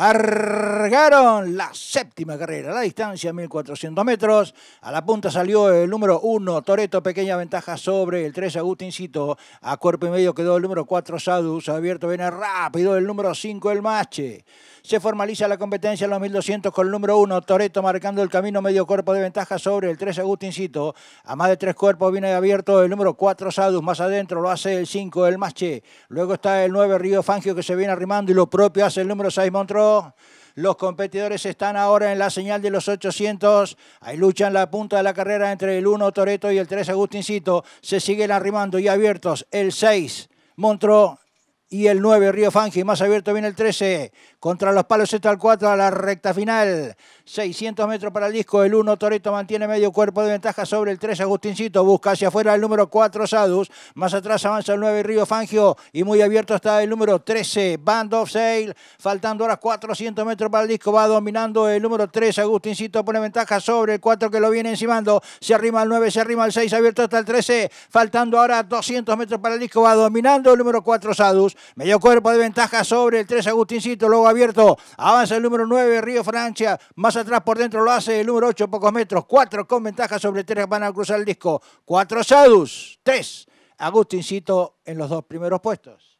Argaron la séptima carrera, la distancia 1400 metros. A la punta salió el número 1, Toreto, pequeña ventaja sobre el 3, Agustincito. A cuerpo y medio quedó el número 4, Sadus. Abierto viene rápido el número 5, el Mache. Se formaliza la competencia en los 1200 con el número 1, Toreto marcando el camino medio cuerpo de ventaja sobre el 3, Agustincito. A más de tres cuerpos viene abierto el número 4, Sadus. Más adentro lo hace el 5, el Mache. Luego está el 9, Río Fangio, que se viene arrimando y lo propio hace el número 6, Montro. Los competidores están ahora en la señal de los 800. Ahí luchan la punta de la carrera entre el 1 Toreto y el 3 Agustincito. Se siguen arrimando y abiertos el 6 Montro y el 9, Río Fangi. Más abierto viene el 13. Contra los palos está el 4 a la recta final. 600 metros para el disco. El 1, Toreto mantiene medio cuerpo de ventaja sobre el 3, Agustincito. Busca hacia afuera el número 4, Sadus. Más atrás avanza el 9, Río Fangio. Y muy abierto está el número 13, Band of Sail. Faltando ahora 400 metros para el disco. Va dominando el número 3, Agustincito. Pone ventaja sobre el 4 que lo viene encimando. Se arrima al 9, se arrima el 6. Abierto hasta el 13. Faltando ahora 200 metros para el disco. Va dominando el número 4, Sadus. Medio cuerpo de ventaja sobre el 3 Agustincito, luego abierto. Avanza el número 9, Río Francia. Más atrás por dentro lo hace el número 8, pocos metros. 4 con ventaja sobre 3, van a cruzar el disco. 4 Sadus, 3 Agustincito en los dos primeros puestos.